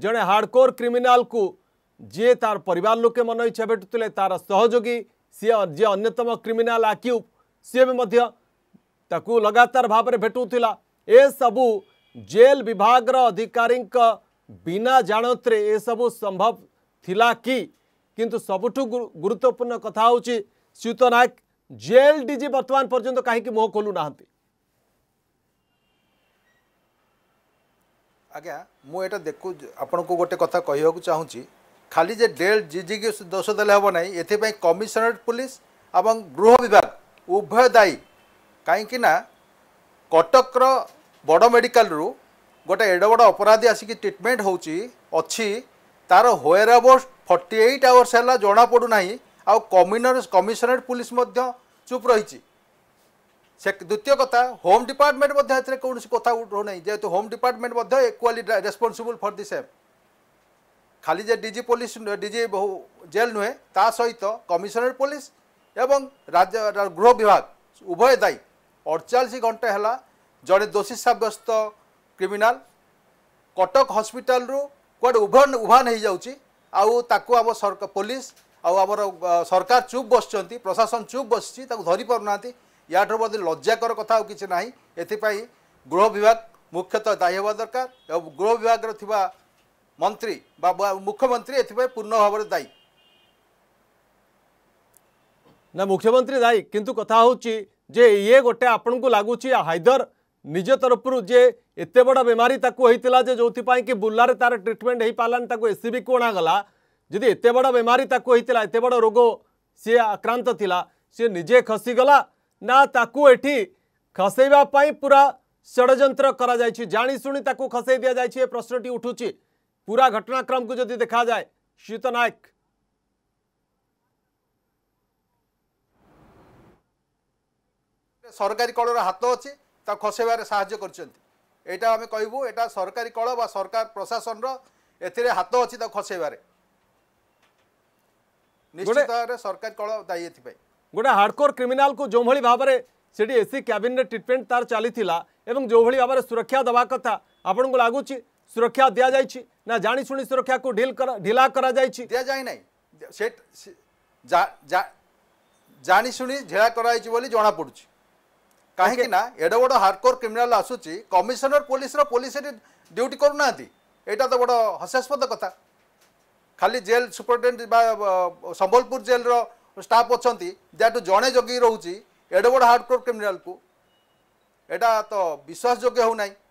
जड़े hardcore criminal को जे तार परिवार लोके मन इच्छा भेटुले तार सहयोगी सी जी अन्यतम क्रिमिनाल आक्यूब सी भी लगातार भाव में भेटूला ए सबू जेल विभाग अधिकारी बिना जाणत ये सबू संभव थिला कि किंतु सबुठ गुरुत्वपूर्ण कथा हूँ श्रीयुत नायक जेल डीजी बर्तमान पर्यटन कहीं मुह खोलू ना ଆଜ୍ଞା ମୁଁ ଏଇଟା ଦେଖୁ ଆପଣଙ୍କୁ ଗୋଟେ କଥା କହିବାକୁ ଚାହୁଁଛି ଖାଲି ଯେ ଡେଲ୍ ଜିଜିକି ଦୋଷ ଦେଲେ ହେବ ନାହିଁ ଏଥିପାଇଁ କମିଶନରେଟ୍ ପୋଲିସ ଏବଂ ଗୃହ ବିଭାଗ ଉଭୟ ଦାୟୀ କାହିଁକି ନା କଟକର ବଡ଼ ମେଡ଼ିକାଲରୁ ଗୋଟେ ଏଡ଼ ବଡ଼ ଅପରାଧୀ ଆସିକି ଟ୍ରିଟମେଣ୍ଟ ହେଉଛି ଅଛି ତା'ର ହୋଏର୍ ଆବୋର୍ଟ ଫର୍ଟି ଏଇଟ୍ ଆୱାର୍ସ ହେଲା ଜଣାପଡ଼ୁନାହିଁ ଆଉ କମିନର କମିଶନରେଟ୍ ପୋଲିସ ମଧ୍ୟ ଚୁପ୍ ରହିଛି সে দ্বিতীয় কথা হোম ডিপার্টমেন্ট মধ্যে এতে কৌশি কথা উঠুনাই যেহেতু হোম ডিপার্টমেন্ট মধ্যে equally responsible for the same খালি যে ডিজি পুলিশ ডিজি জেল নুহে তা সহিত কমিশনার পুলিশ এবং রাজ্য গৃহ বিভাগ উভয় দায়ী অড়চাশ ঘণ্টা হল জনে দোষী সাব্যস্ত ক্রিমিনাল কটক হসপিটাল কুয়াড়ে উভান উভান হয়ে যাচ্ছি আকু আম পুলিশ আমার সরকার চুপ বসছেন প্রশাসন চুপ বসছি তাকে ধরিপার না ୟାଠାରୁ ବୋଧେ ଲଜ୍ଜାକର କଥା ଆଉ କିଛି ନାହିଁ ଏଥିପାଇଁ ଗୃହ ବିଭାଗ ମୁଖ୍ୟତଃ ଦାୟୀ ହେବା ଦରକାର ଏବଂ ଗୃହ ବିଭାଗରେ ଥିବା ମନ୍ତ୍ରୀ ବା ମୁଖ୍ୟମନ୍ତ୍ରୀ ଏଥିପାଇଁ ପୂର୍ଣ୍ଣ ଭାବରେ ଦାୟୀ ନା ମୁଖ୍ୟମନ୍ତ୍ରୀ ଦାୟୀ କିନ୍ତୁ କଥା ହେଉଛି ଯେ ଇଏ ଗୋଟେ ଆପଣଙ୍କୁ ଲାଗୁଛି ହାଇଦର ନିଜ ତରଫରୁ ଯେ ଏତେ ବଡ଼ ବେମାରୀ ତାକୁ ହେଇଥିଲା ଯେ ଯେଉଁଥିପାଇଁ କି ବୁର୍ଲାରେ ତାର ଟ୍ରିଟମେଣ୍ଟ ହେଇପାରିଲାନି ତାକୁ ଏସ୍ସିବିକୁ ଅଣାଗଲା ଯଦି ଏତେ ବଡ଼ ବେମାରୀ ତାକୁ ହେଇଥିଲା ଏତେ ବଡ଼ ରୋଗ ସିଏ ଆକ୍ରାନ୍ତ ଥିଲା ସିଏ ନିଜେ ଖସିଗଲା ନା ତାକୁ ଏଠି ଖସେଇବା ପାଇଁ ପୁରା ଷଡ଼ଯନ୍ତ୍ର କରାଯାଇଛି ଜାଣିଶୁଣି ତାକୁ ଖସେଇ ଦିଆଯାଇଛି ଏ ପ୍ରଶ୍ନଟି ଉଠୁଛି ପୁରା ଘଟଣାକ୍ରମକୁ ଯଦି ଦେଖାଯାଏ ଶ୍ରୀତ ନାୟକ ସରକାରୀ କଳର ହାତ ଅଛି ତାକୁ ଖସେଇବାରେ ସାହାଯ୍ୟ କରିଛନ୍ତି ଏଇଟା ଆମେ କହିବୁ ଏଇଟା ସରକାରୀ କଳ ବା ସରକାର ପ୍ରଶାସନର ଏଥିରେ ହାତ ଅଛି ତାକୁ ଖସେଇବାରେ ନିଶ୍ଚିତ ଭାବରେ ସରକାରୀ କଳ ଦାୟୀ ଏଥିପାଇଁ গোটে হার্ডকোর ক্রিমিনালকে যেভাবে ভাবে সেটি এসি ক্যাবিনে ট্রিটমেন্ট তার চালি এবং যেভাবে ভাবে সুরক্ষা দেওয়া কথা আপনার লাগুচি সুরক্ষা দিয়া যাই না জাশুনি সুরক্ষা কু ঢিল ঢিলা করা যাই দিয়া যায় নাই জাশুনি ঢিলা করা হয়েছে বলে জনা পড়ুছে কাহিঁকি না এড়ে বড় হার্ডকোর ক্রিমিনাল আসুচি কমিশনর পুলিশ পুলিশ এটি ডিউটি করু না এটা তো বড় হাস্যাস্পদ কথা খালি জেল সুপারিটেডেন্ট বা সম্বলপুর জেলর ଷ୍ଟାଫ୍ ଅଛନ୍ତି ଯାହାଠୁ ଜଣେ ଜଗି ରହୁଛି ଏଡ଼େ ବଡ଼ ହାର୍ଡ଼କୋର୍ କ୍ରିମିନାଲ୍କୁ ଏଇଟା ତ ବିଶ୍ୱାସଯୋଗ୍ୟ ହେଉନାହିଁ